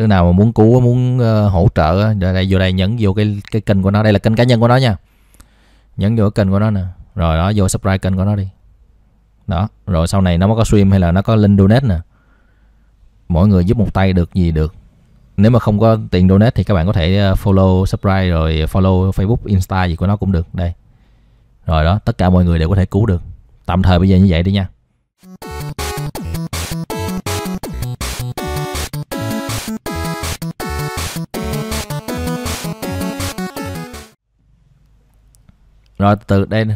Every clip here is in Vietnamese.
đứa nào mà muốn cứu muốn ờ, hỗ trợ đây vô đây nhấn vô cái cái kênh của nó đây là kênh cá nhân của nó nha nhấn vô cái kênh của nó nè rồi đó vô subscribe kênh của nó đi đó rồi sau này nó mới có stream hay là nó có link donate nè mỗi người giúp một tay được gì được nếu mà không có tiền donate thì các bạn có thể ờ, follow subscribe rồi follow facebook insta gì của nó cũng được đây rồi đó tất cả mọi người đều có thể cứu được tạm thời bây giờ như vậy đi nha rồi từ đây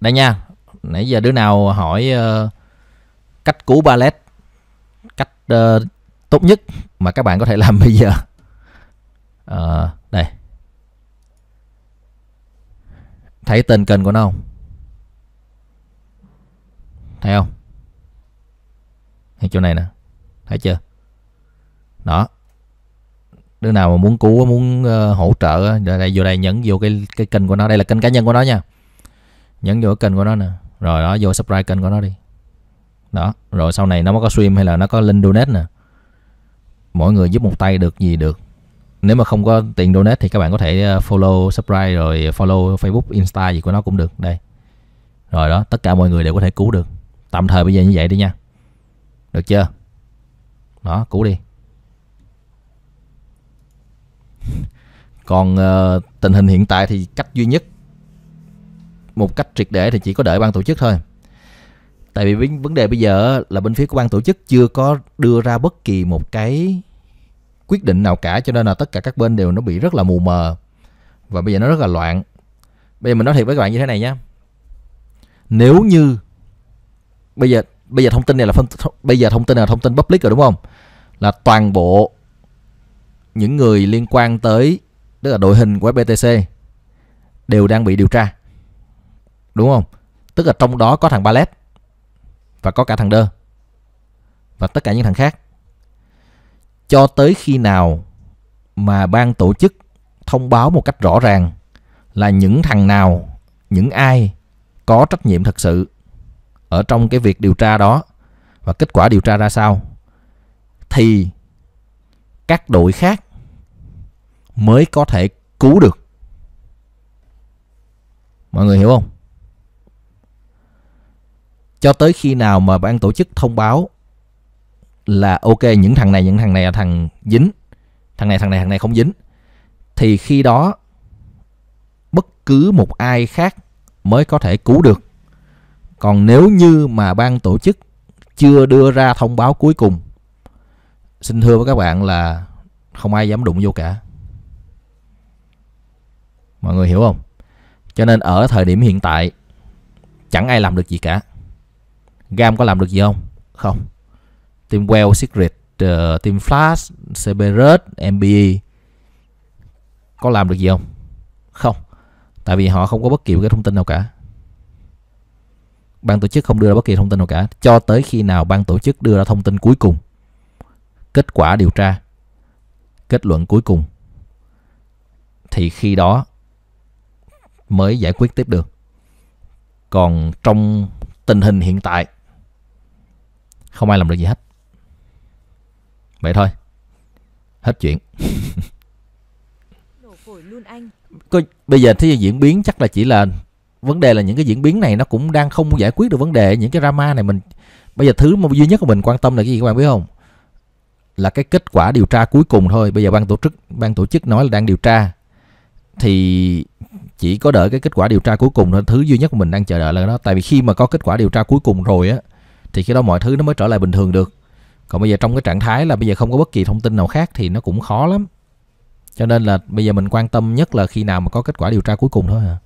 đây nha nãy giờ đứa nào hỏi uh, cách cú ballet cách uh, tốt nhất mà các bạn có thể làm bây giờ uh, đây thấy tên kênh của nó không thấy không hay chỗ này nè thấy chưa đó đứa nào mà muốn cứu muốn ờ, hỗ trợ đây vô đây nhấn vô cái cái kênh của nó đây là kênh cá nhân của nó nha nhấn vô cái kênh của nó nè rồi đó vô subscribe kênh của nó đi đó rồi sau này nó mới có stream hay là nó có link donate nè mỗi người giúp một tay được gì được nếu mà không có tiền donate thì các bạn có thể ờ, follow subscribe rồi follow facebook insta gì của nó cũng được đây rồi đó tất cả mọi người đều có thể cứu được tạm thời bây giờ như vậy đi nha được chưa đó cứu đi còn uh, tình hình hiện tại thì cách duy nhất một cách triệt để thì chỉ có đợi ban tổ chức thôi tại vì vấn đề bây giờ là bên phía của ban tổ chức chưa có đưa ra bất kỳ một cái quyết định nào cả cho nên là tất cả các bên đều nó bị rất là mù mờ và bây giờ nó rất là loạn bây giờ mình nói thiệt với các bạn như thế này nhé nếu như bây giờ bây giờ thông tin này là phân bây giờ thông tin này là thông tin public rồi đúng không là toàn bộ những người liên quan tới tức là đội hình của FPTC đều đang bị điều tra. Đúng không? Tức là trong đó có thằng Ballet và có cả thằng Đơ và tất cả những thằng khác. Cho tới khi nào mà ban tổ chức thông báo một cách rõ ràng là những thằng nào, những ai có trách nhiệm thật sự ở trong cái việc điều tra đó và kết quả điều tra ra sao thì các đội khác mới có thể cứu được mọi người hiểu không cho tới khi nào mà ban tổ chức thông báo là ok những thằng này những thằng này là thằng dính thằng này thằng này thằng này không dính thì khi đó bất cứ một ai khác mới có thể cứu được còn nếu như mà ban tổ chức chưa đưa ra thông báo cuối cùng xin thưa với các bạn là không ai dám đụng vô cả mọi người hiểu không cho nên ở thời điểm hiện tại chẳng ai làm được gì cả gam có làm được gì không không team well secret uh, team flash cbrs mbe có làm được gì không không tại vì họ không có bất kỳ một cái thông tin nào cả ban tổ chức không đưa ra bất kỳ thông tin nào cả cho tới khi nào ban tổ chức đưa ra thông tin cuối cùng kết quả điều tra kết luận cuối cùng thì khi đó mới giải quyết tiếp được còn trong tình hình hiện tại không ai làm được gì hết vậy thôi hết chuyện Có, bây giờ thế diễn biến chắc là chỉ là vấn đề là những cái diễn biến này nó cũng đang không giải quyết được vấn đề những cái drama này mình bây giờ thứ mà duy nhất của mình quan tâm là cái gì các bạn biết không là cái kết quả điều tra cuối cùng thôi bây giờ ban tổ chức ban tổ chức nói là đang điều tra thì chỉ có đợi cái kết quả điều tra cuối cùng thôi thứ duy nhất mình đang chờ đợi là nó tại vì khi mà có kết quả điều tra cuối cùng rồi á thì khi đó mọi thứ nó mới trở lại bình thường được còn bây giờ trong cái trạng thái là bây giờ không có bất kỳ thông tin nào khác thì nó cũng khó lắm cho nên là bây giờ mình quan tâm nhất là khi nào mà có kết quả điều tra cuối cùng thôi hả à.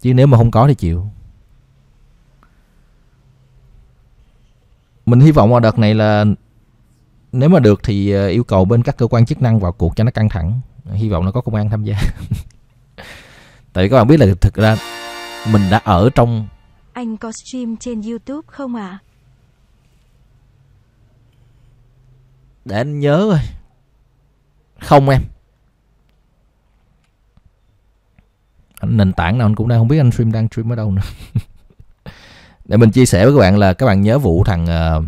chứ nếu mà không có thì chịu mình hy vọng vào đợt này là nếu mà được thì ờ, yêu cầu bên các cơ quan chức năng vào cuộc cho nó căng thẳng hy vọng nó có công an tham gia tại vì các bạn biết là thực ra mình đã ở trong anh có stream trên youtube không ạ à? để anh nhớ rồi không em anh nền tảng nào anh cũng đang không biết anh stream đang stream ở đâu nữa để mình chia sẻ với các bạn là các bạn nhớ vụ thằng ờ,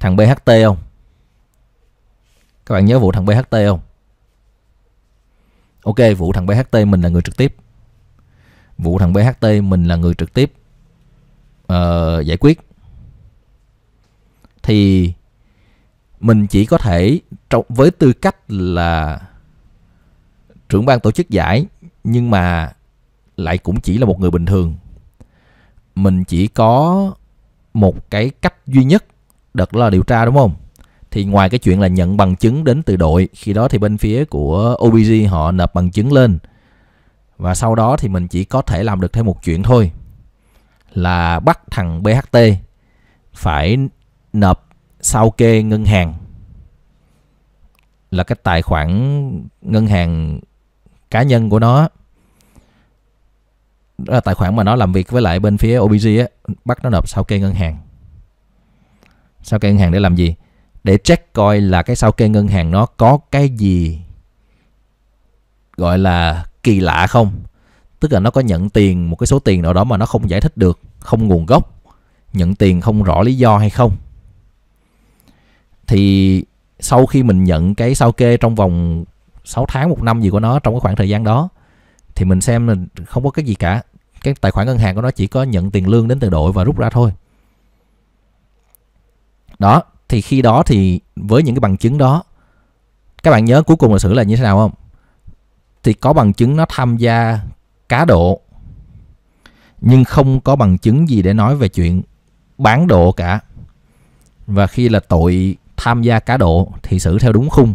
thằng BHT không các bạn nhớ vụ thằng BHT không ok vụ thằng bht mình là người trực tiếp vụ thằng bht mình là người trực tiếp uh, giải quyết thì mình chỉ có thể trong với tư cách là trưởng ban tổ chức giải nhưng mà lại cũng chỉ là một người bình thường mình chỉ có một cái cách duy nhất đợt là điều tra đúng không thì ngoài cái chuyện là nhận bằng chứng đến từ đội khi đó thì bên phía của OBG họ nộp bằng chứng lên và sau đó thì mình chỉ có thể làm được thêm một chuyện thôi là bắt thằng BHT phải nộp sao kê ngân hàng là cái tài khoản ngân hàng cá nhân của nó đó là tài khoản mà nó làm việc với lại bên phía OBG á bắt nó nộp sao kê ngân hàng sao kê ngân hàng để làm gì để check coi là cái sao kê ngân hàng nó có cái gì gọi là kỳ lạ không tức là nó có nhận tiền một cái số tiền nào đó mà nó không giải thích được không nguồn gốc nhận tiền không rõ lý do hay không thì sau khi mình nhận cái sao kê trong vòng 6 tháng một năm gì của nó trong cái khoảng thời gian đó thì mình xem là không có cái gì cả cái tài khoản ngân hàng của nó chỉ có nhận tiền lương đến từ đội và rút ra thôi đó thì khi đó thì với những cái bằng chứng đó các bạn nhớ cuối cùng là xử là như thế nào không thì có bằng chứng nó tham gia cá độ nhưng không có bằng chứng gì để nói về chuyện bán độ cả và khi là tội tham gia cá độ thì xử theo đúng khung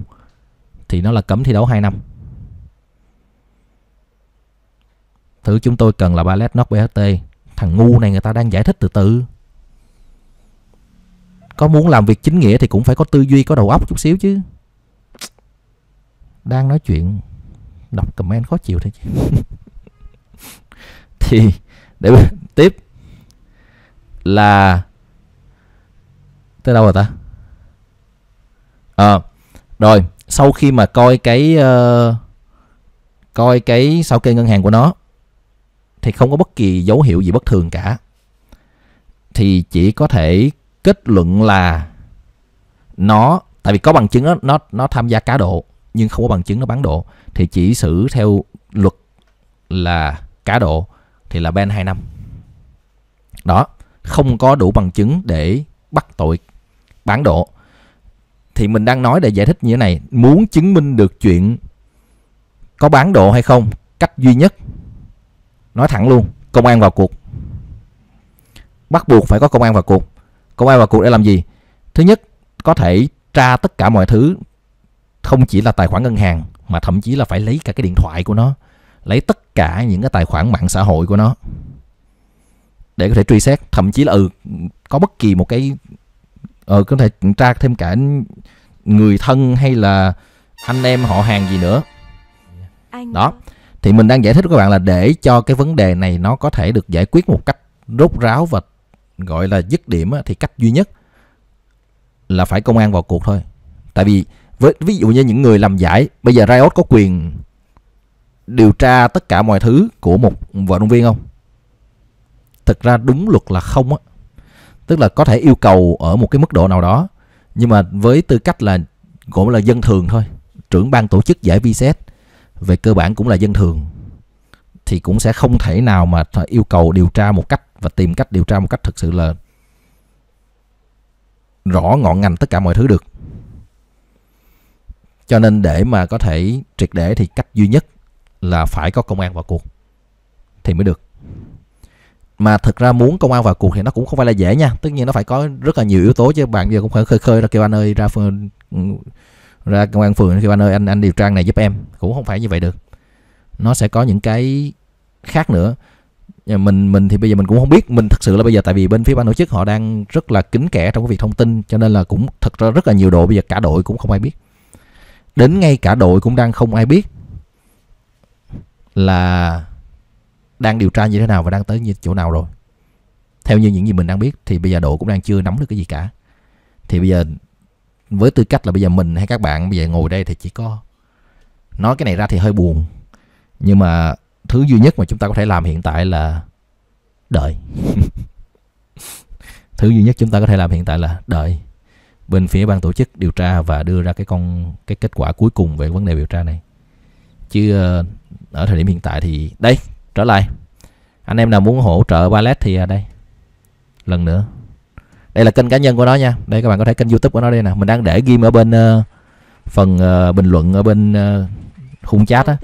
thì nó là cấm thi đấu 2 năm thứ chúng tôi cần là ballet not BHT thằng ngu này người ta đang giải thích từ từ có muốn làm việc chính nghĩa thì cũng phải có tư duy có đầu óc chút xíu chứ đang nói chuyện đọc comment khó chịu thế chứ thì để tiếp là tới đâu rồi ta à, rồi sau khi mà coi cái uh, coi cái sao kê ngân hàng của nó thì không có bất kỳ dấu hiệu gì bất thường cả thì chỉ có thể kết luận là nó tại vì có bằng chứng đó, nó nó tham gia cá độ nhưng không có bằng chứng nó bán độ thì chỉ xử theo luật là cá độ thì là ban 2 năm. Đó, không có đủ bằng chứng để bắt tội bán độ. Thì mình đang nói để giải thích như thế này, muốn chứng minh được chuyện có bán độ hay không, cách duy nhất nói thẳng luôn, công an vào cuộc. Bắt buộc phải có công an vào cuộc Công an vào cuộc để làm gì? Thứ nhất, có thể tra tất cả mọi thứ không chỉ là tài khoản ngân hàng mà thậm chí là phải lấy cả cái điện thoại của nó, lấy tất cả những cái tài khoản mạng xã hội của nó để có thể truy xét, thậm chí là ừ có bất kỳ một cái ờ có thể tra thêm cả người thân hay là anh em họ hàng gì nữa. Đó. Thì mình đang giải thích với các bạn là để cho cái vấn đề này nó có thể được giải quyết một cách rốt ráo và gọi là dứt điểm thì cách duy nhất là phải công an vào cuộc thôi tại vì với ví dụ như những người làm giải bây giờ riot có quyền điều tra tất cả mọi thứ của một vận động viên không thực ra đúng luật là không á tức là có thể yêu cầu ở một cái mức độ nào đó nhưng mà với tư cách là gọi là dân thường thôi trưởng ban tổ chức giải VCS về cơ bản cũng là dân thường thì cũng sẽ không thể nào mà yêu cầu điều tra một cách và tìm cách điều tra một cách thực sự là rõ ngọn ngành tất cả mọi thứ được cho nên để mà có thể triệt để thì cách duy nhất là phải có công an vào cuộc thì mới được mà thực ra muốn công an vào cuộc thì nó cũng không phải là dễ nha tất nhiên nó phải có rất là nhiều yếu tố chứ bạn giờ cũng phải khơi khơi ra kêu anh ơi ra phương, ừ, ra công an phường kêu anh ơi anh anh điều tra này giúp em cũng không phải như vậy được nó sẽ có những cái khác nữa mình mình thì bây giờ mình cũng không biết mình thật sự là bây giờ tại vì bên phía ban tổ chức họ đang rất là kín kẽ trong cái việc thông tin cho nên là cũng thật ra rất là nhiều đội bây giờ cả đội cũng không ai biết đến ngay cả đội cũng đang không ai biết là đang điều tra như thế nào và đang tới như chỗ nào rồi theo như những gì mình đang biết thì bây giờ đội cũng đang chưa nắm được cái gì cả thì bây giờ với tư cách là bây giờ mình hay các bạn bây giờ ngồi đây thì chỉ có nói cái này ra thì hơi buồn nhưng mà thứ duy nhất mà chúng ta có thể làm hiện tại là đợi thứ duy nhất chúng ta có thể làm hiện tại là đợi bên phía ban tổ chức điều tra và đưa ra cái con cái kết quả cuối cùng về vấn đề điều tra này chứ ờ, ở thời điểm hiện tại thì đây trở lại anh em nào muốn hỗ trợ ballet thì à, đây lần nữa đây là kênh cá nhân của nó nha đây các bạn có thể kênh youtube của nó đây nè mình đang để ghim ở bên uh, phần uh, bình luận ở bên uh, khung chat á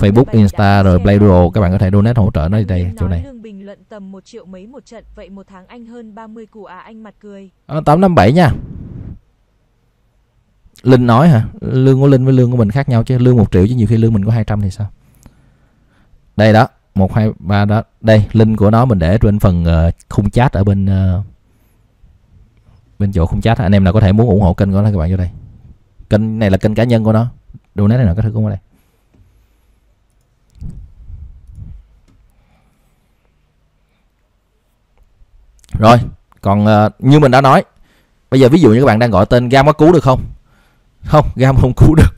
Facebook, Insta rồi play Playro các bạn có thể donate hỗ trợ nó đây chỗ này. Lương bình luận tầm 1 triệu mấy một trận vậy một tháng anh hơn 30 củ à anh mặt cười. À, 857 nha. Linh nói hả? Lương của Linh với lương của mình khác nhau chứ, lương 1 triệu chứ nhiều khi lương mình có 200 thì sao? Đây đó, 1 2 3 đó. Đây, link của nó mình để trên phần ờ, khung chat ở bên ờ, bên chỗ khung chat anh em nào có thể muốn ủng hộ kênh của nó các bạn vô đây. Kênh này là kênh cá nhân của nó, donate này nọ các thứ cũng ở đây rồi còn uh, như mình đã nói bây giờ ví dụ như các bạn đang gọi tên gam có cứu được không không gam không cứu được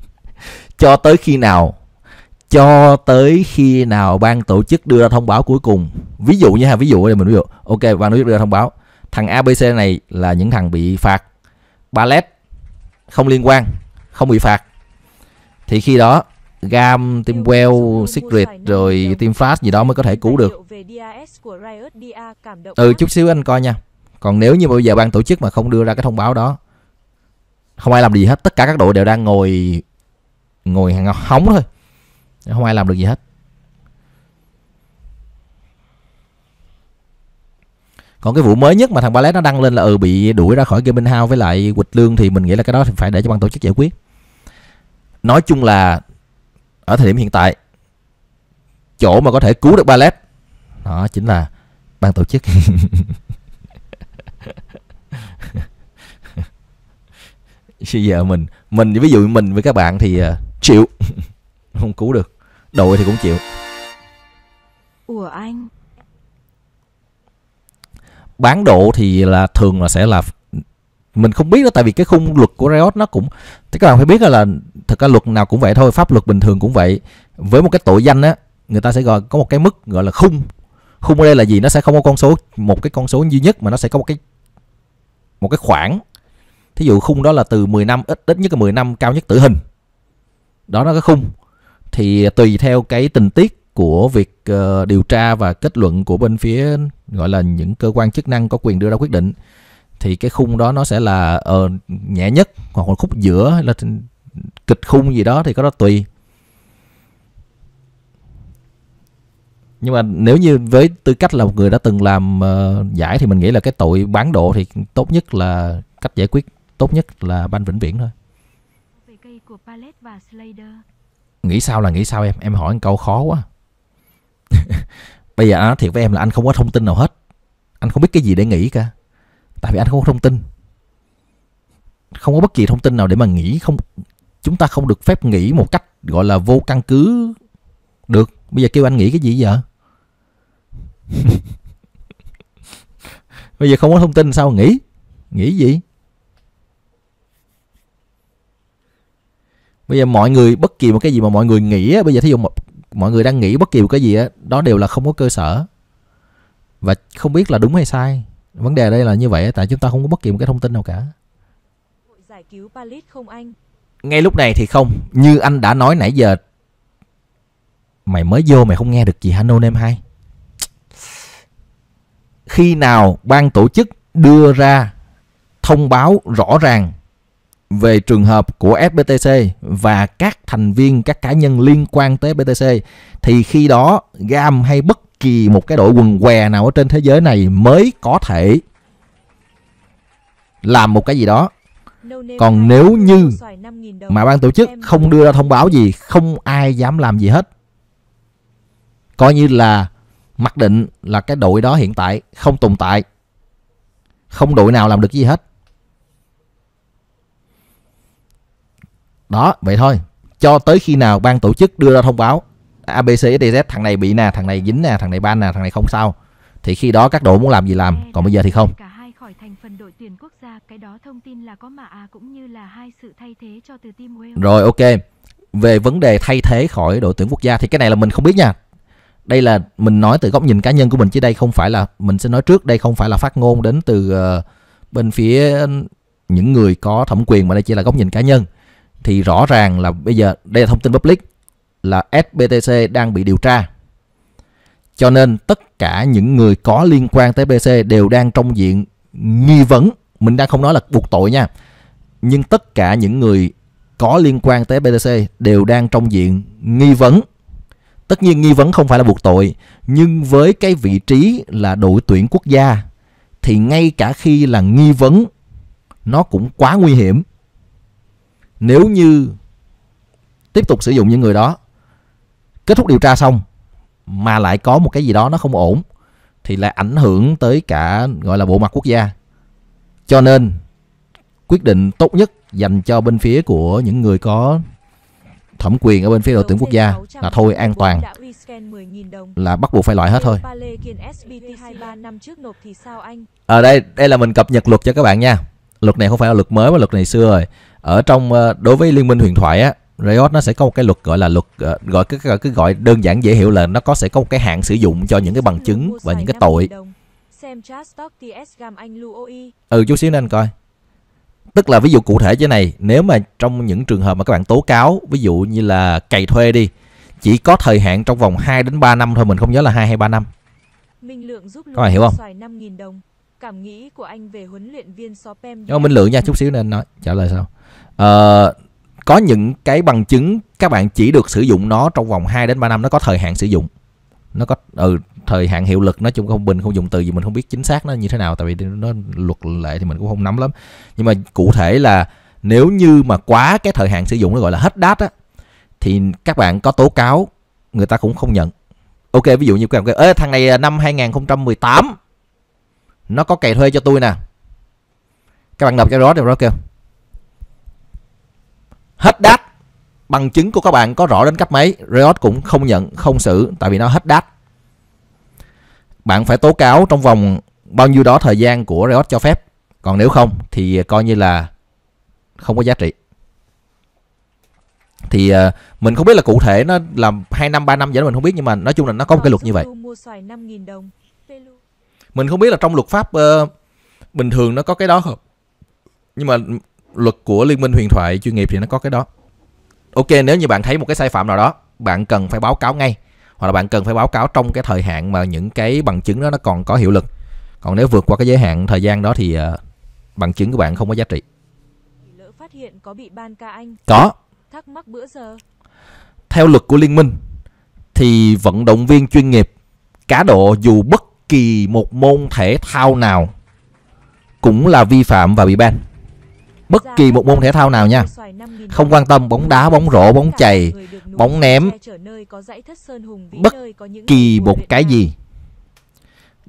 cho tới khi nào cho tới khi nào ban tổ chức đưa ra thông báo cuối cùng ví dụ như ha ví dụ đây mình ví dụ ok ban tổ chức đưa ra thông báo thằng abc này là những thằng bị phạt ballet không liên quan không bị phạt thì khi đó Gam, Team Well, Secret rồi Team Fast gì đó mới có thể cứu được. Ừ chút xíu anh coi nha. Còn nếu như bây giờ ban tổ chức mà không đưa ra cái thông báo đó không ai làm gì hết, tất cả các đội đều đang ngồi ngồi hàng hóng thôi. Không ai làm được gì hết. Còn cái vụ mới nhất mà thằng Ballet nó đăng lên là ừ bị đuổi ra khỏi gaming house với lại quịch lương thì mình nghĩ là cái đó phải để cho ban tổ chức giải quyết nói chung là ở thời điểm hiện tại chỗ mà có thể cứu được ballet đó chính là ban tổ chức bây giờ mình mình ví dụ mình với các bạn thì ờ, chịu không cứu được đội thì cũng chịu Ủa anh bán độ thì là thường là sẽ là mình không biết đó tại vì cái khung luật của riot nó cũng thì các bạn phải biết là, là thật ra luật nào cũng vậy thôi pháp luật bình thường cũng vậy với một cái tội danh á người ta sẽ gọi có một cái mức gọi là khung khung ở đây là gì nó sẽ không có con số một cái con số duy nhất mà nó sẽ có một cái một cái khoảng thí dụ khung đó là từ 10 năm ít ít nhất là 10 năm cao nhất tử hình đó là cái khung thì tùy theo cái tình tiết của việc uh, điều tra và kết luận của bên phía gọi là những cơ quan chức năng có quyền đưa ra quyết định thì cái khung đó nó sẽ là uh, nhẹ nhất hoặc là khúc giữa là kịch khung gì đó thì có đó tùy nhưng mà nếu như với tư cách là một người đã từng làm uh, giải thì mình nghĩ là cái tội bán độ thì tốt nhất là cách giải quyết tốt nhất là ban vĩnh viễn thôi nghĩ sao là nghĩ sao em em hỏi một câu khó quá bây giờ nói thiệt với em là anh không có thông tin nào hết anh không biết cái gì để nghĩ cả tại vì anh không có thông tin không có bất kỳ thông tin nào để mà nghĩ không chúng ta không được phép nghĩ một cách gọi là vô căn cứ được bây giờ kêu anh nghĩ cái gì giờ bây giờ không có thông tin sao nghĩ nghĩ gì bây giờ mọi người bất kỳ một cái gì mà mọi người nghĩ bây giờ thí dụ một mọi người đang nghĩ bất kỳ một cái gì đó đều là không có cơ sở và không biết là đúng hay sai vấn đề đây là như vậy tại chúng ta không có bất kỳ một cái thông tin nào cả giải cứu Palit không anh ngay lúc này thì không như anh đã nói nãy giờ mày mới vô mày không nghe được gì hả no name hai khi nào ban tổ chức đưa ra thông báo rõ ràng về trường hợp của fbtc và các thành viên các cá nhân liên quan tới BTC thì khi đó GAM hay bất kỳ một cái đội quần què nào ở trên thế giới này mới có thể làm một cái gì đó còn nếu như mà ban tổ chức không đưa ra thông báo gì không ai dám làm gì hết coi như là mặc định là cái đội đó hiện tại không tồn tại không đội nào làm được gì hết đó vậy thôi cho tới khi nào ban tổ chức đưa ra thông báo ABCDZ thằng này bị nè thằng này dính nè thằng này ban nè thằng này không sao thì khi đó các đội muốn làm gì làm còn bây giờ thì không cả hai khỏi thành phần đội tuyển quốc gia cái đó thông tin là có mà à cũng như là hai sự thay thế cho từ team Wales rồi ok về vấn đề thay thế khỏi đội tuyển quốc gia thì cái này là mình không biết nha đây là mình nói từ góc nhìn cá nhân của mình chứ đây không phải là mình sẽ nói trước đây không phải là phát ngôn đến từ ờ, bên phía những người có thẩm quyền mà đây chỉ là góc nhìn cá nhân thì rõ ràng là bây giờ đây là thông tin public là SBTC đang bị điều tra. Cho nên tất cả những người có liên quan tới BC đều đang trong diện nghi vấn. Mình đang không nói là buộc tội nha. Nhưng tất cả những người có liên quan tới BTC đều đang trong diện nghi vấn. Tất nhiên nghi vấn không phải là buộc tội, nhưng với cái vị trí là đội tuyển quốc gia thì ngay cả khi là nghi vấn nó cũng quá nguy hiểm. Nếu như tiếp tục sử dụng những người đó kết thúc điều tra xong mà lại có một cái gì đó nó không ổn thì lại ảnh hưởng tới cả gọi là bộ mặt quốc gia cho nên quyết định tốt nhất dành cho bên phía của những người có thẩm quyền ở bên phía đội tuyển quốc gia là thôi an toàn là bắt buộc phải loại hết thôi ở đây đây là mình cập nhật luật cho các bạn nha luật này không phải là luật mới mà luật này xưa rồi ở trong ờ, đối với liên minh huyền thoại á Riot nó sẽ có một cái luật gọi là luật ờ, gọi cái, cái, gọi đơn giản dễ hiểu là nó có sẽ có một cái hạn sử dụng cho những cái bằng chứng và những cái tội. Ừ chút xíu nên coi. Tức là ví dụ cụ thể thế này, nếu mà trong những trường hợp mà các bạn tố cáo, ví dụ như là cày thuê đi, chỉ có thời hạn trong vòng 2 đến 3 năm thôi, mình không nhớ là 2 hay 3 năm. Minh Lượng giúp Các bạn hiểu không? Đồng. Cảm nghĩ của anh về huấn luyện viên Sopem. Minh Lượng nha, chút xíu nên nói trả lời sao. Ờ, có những cái bằng chứng các bạn chỉ được sử dụng nó trong vòng 2 đến 3 năm nó có thời hạn sử dụng nó có ừ, thời hạn hiệu lực nói chung không bình không dùng từ gì mình không biết chính xác nó như thế nào tại vì nó luật lệ thì mình cũng không nắm lắm nhưng mà cụ thể là nếu như mà quá cái thời hạn sử dụng nó gọi là hết đát á thì các bạn có tố cáo người ta cũng không nhận ok ví dụ như các bạn kêu thằng này à, năm 2018 nó có cày thuê cho tôi nè các bạn đọc cái đó thì nó kêu hết đát bằng chứng của các bạn có rõ đến cấp mấy Riot cũng không nhận không xử tại vì nó hết đát bạn phải tố cáo trong vòng bao nhiêu đó thời gian của Riot cho phép còn nếu không thì coi như là không có giá trị thì ờ, mình không biết là cụ thể nó làm hai năm ba năm vậy mình không biết nhưng mà nói chung là nó có một cái luật như vậy mình không biết là trong luật pháp uh, bình thường nó có cái đó không nhưng mà luật của liên minh huyền thoại chuyên nghiệp thì nó có cái đó ok nếu như bạn thấy một cái sai phạm nào đó bạn cần phải báo cáo ngay hoặc là bạn cần phải báo cáo trong cái thời hạn mà những cái bằng chứng đó nó còn có hiệu lực còn nếu vượt qua cái giới hạn thời gian đó thì ờ, bằng chứng của bạn không có giá trị lỡ phát hiện có bị ban ca anh có thắc mắc bữa giờ theo luật của liên minh thì vận động viên chuyên nghiệp cá độ dù bất kỳ một môn thể thao nào cũng là vi phạm và bị ban bất kỳ một môn thể thao nào nha không quan tâm bóng đá bóng rổ bóng chày bóng ném bất kỳ một cái gì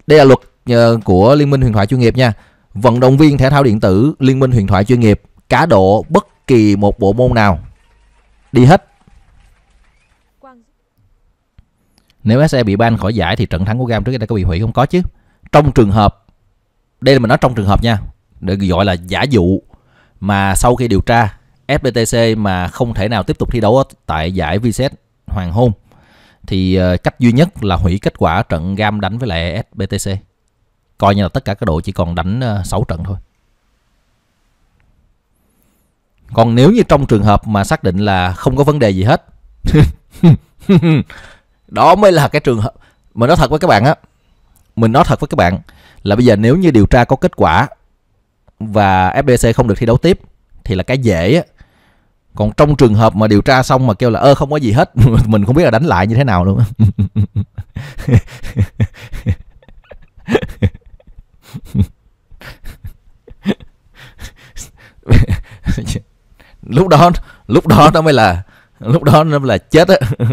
đây là luật ờ, của liên minh huyền thoại chuyên nghiệp nha vận động viên thể thao điện tử liên minh huyền thoại chuyên nghiệp cá độ bất kỳ một bộ môn nào đi hết nếu SE bị ban khỏi giải thì trận thắng của Gam trước đây có bị hủy không có chứ trong trường hợp đây là mình nói trong trường hợp nha để gọi là giả dụ mà sau khi điều tra FPTC mà không thể nào tiếp tục thi đấu tại giải VZ Hoàng Hôn thì ờ, cách duy nhất là hủy kết quả trận gam đánh với lại FPTC coi như là tất cả các đội chỉ còn đánh 6 ờ, trận thôi còn nếu như trong trường hợp mà xác định là không có vấn đề gì hết đó mới là cái trường hợp mình nói thật với các bạn á mình nói thật với các bạn là bây giờ nếu như điều tra có kết quả và FBC không được thi đấu tiếp thì là cái dễ á còn trong trường hợp mà điều tra xong mà kêu là ơ không có gì hết mình không biết là đánh lại như thế nào luôn lúc đó lúc đó nó mới là lúc đó nó mới là chết á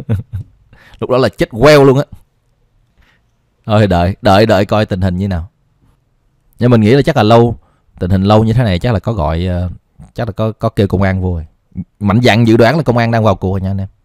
lúc đó là chết queo luôn á thôi đợi đợi đợi coi tình hình như nào nhưng mình nghĩ là chắc là lâu tình hình lâu như thế này chắc là có gọi ờ, chắc là có có kêu công an vô rồi mạnh dạn dự đoán là công an đang vào cuộc rồi nha anh em